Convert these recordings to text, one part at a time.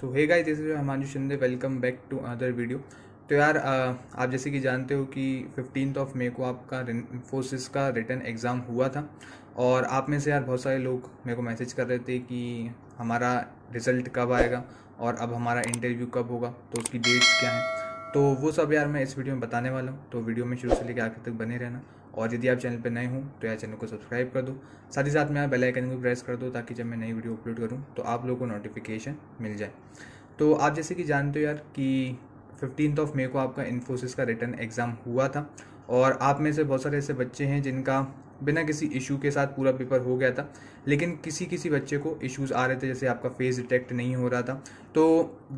so hey guys this is Himanshu Shinde welcome back to other video तो यार आप जैसे कि जानते हो कि फिफ्टीन ऑफ मे को आपका इन्फोसिस का रिटर्न एग्ज़ाम हुआ था और आप में से यार बहुत सारे लोग मेरे को मैसेज कर रहे थे कि हमारा रिज़ल्ट कब आएगा और अब हमारा इंटरव्यू कब होगा तो उसकी डेट्स क्या हैं तो वो सब यार मैं इस वीडियो में बताने वाला हूँ तो वीडियो में शुरू से लेकर आखिर तक बने रहना और यदि आप चैनल पर नए हों तो यार चैनल को सब्सक्राइब कर दो साथ ही साथ में आप बेल आइकन को प्रेस कर दो ताकि जब मैं नई वीडियो अपलोड करूँ तो आप लोगों को नोटिफिकेशन मिल जाए तो आप जैसे कि जानते हो यार कि फिफ्टीन ऑफ मे को आपका इन्फोसिस का रिटर्न एग्ज़ाम हुआ था और आप में से बहुत सारे ऐसे बच्चे हैं जिनका बिना किसी इशू के साथ पूरा पेपर हो गया था लेकिन किसी किसी बच्चे को इश्यूज़ आ रहे थे जैसे आपका फेस डिटेक्ट नहीं हो रहा था तो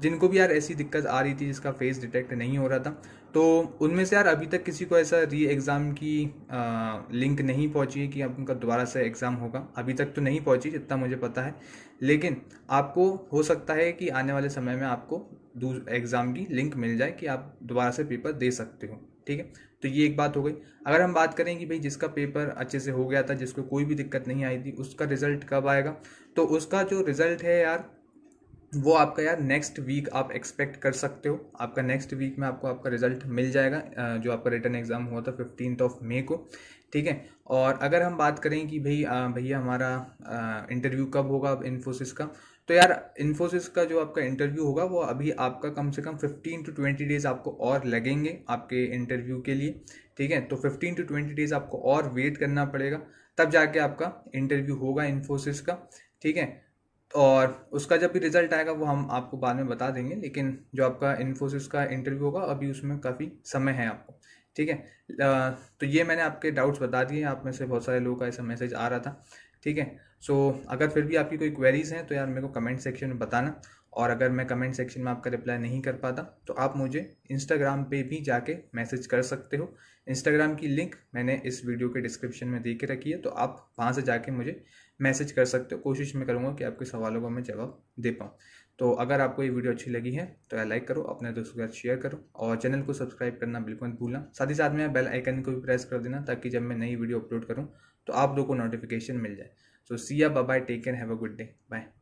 जिनको भी यार ऐसी दिक्कत आ रही थी जिसका फेस डिटेक्ट नहीं हो रहा था तो उनमें से यार अभी तक किसी को ऐसा री एग्ज़ाम की आ, लिंक नहीं पहुंची है कि अब उनका दोबारा से एग्ज़ाम होगा अभी तक तो नहीं पहुंची जितना मुझे पता है लेकिन आपको हो सकता है कि आने वाले समय में आपको एग्ज़ाम की लिंक मिल जाए कि आप दोबारा से पेपर दे सकते हो ठीक है तो ये एक बात हो गई अगर हम बात करें कि भाई जिसका पेपर अच्छे से हो गया था जिसको कोई भी दिक्कत नहीं आई थी उसका रिजल्ट कब आएगा तो उसका जो रिजल्ट है यार वो आपका यार नेक्स्ट वीक आप एक्सपेक्ट कर सकते हो आपका नेक्स्ट वीक में आपको आपका रिजल्ट मिल जाएगा जो आपका रिटर्न एग्ज़ाम हुआ था फिफ्टीन ऑफ मे को ठीक है और अगर हम बात करें कि भाई भैया हमारा इंटरव्यू कब होगा इन्फोसिस का तो यार इन्फोसिस का जो आपका इंटरव्यू होगा वो अभी आपका कम से कम फिफ्टीन टू ट्वेंटी डेज़ आपको और लगेंगे आपके इंटरव्यू के लिए ठीक है तो फिफ्टीन टू ट्वेंटी डेज़ आपको और वेट करना पड़ेगा तब जाके आपका इंटरव्यू होगा इन्फोसिस का ठीक है और उसका जब भी रिजल्ट आएगा वो हम आपको बाद में बता देंगे लेकिन जो आपका इन्फोसिस का इंटरव्यू होगा अभी उसमें काफ़ी समय है आपको ठीक है तो ये मैंने आपके डाउट्स बता दिए आप में से बहुत सारे लोगों का ऐसा मैसेज आ रहा था ठीक है सो अगर फिर भी आपकी कोई क्वेरीज हैं तो यार मेरे को कमेंट सेक्शन में बताना और अगर मैं कमेंट सेक्शन में आपका रिप्लाई नहीं कर पाता तो आप मुझे इंस्टाग्राम पे भी जाके मैसेज कर सकते हो इंस्टाग्राम की लिंक मैंने इस वीडियो के डिस्क्रिप्शन में दे के रखी है तो आप वहाँ से जाके मुझे मैसेज कर सकते हो कोशिश मैं करूँगा कि आपके सवालों का मैं जवाब दे पाऊँ तो अगर आपको ये वीडियो अच्छी लगी है तो यह लाइक करो अपने दोस्तों के साथ शेयर करो और चैनल को सब्सक्राइब करना बिल्कुल मत भूलना साथ ही साथ में बेल आइकन को भी प्रेस कर देना ताकि जब मैं नई वीडियो अपलोड करूँ तो आप लोगों को नोटिफिकेशन मिल जाए so see ya bye take care have a good day bye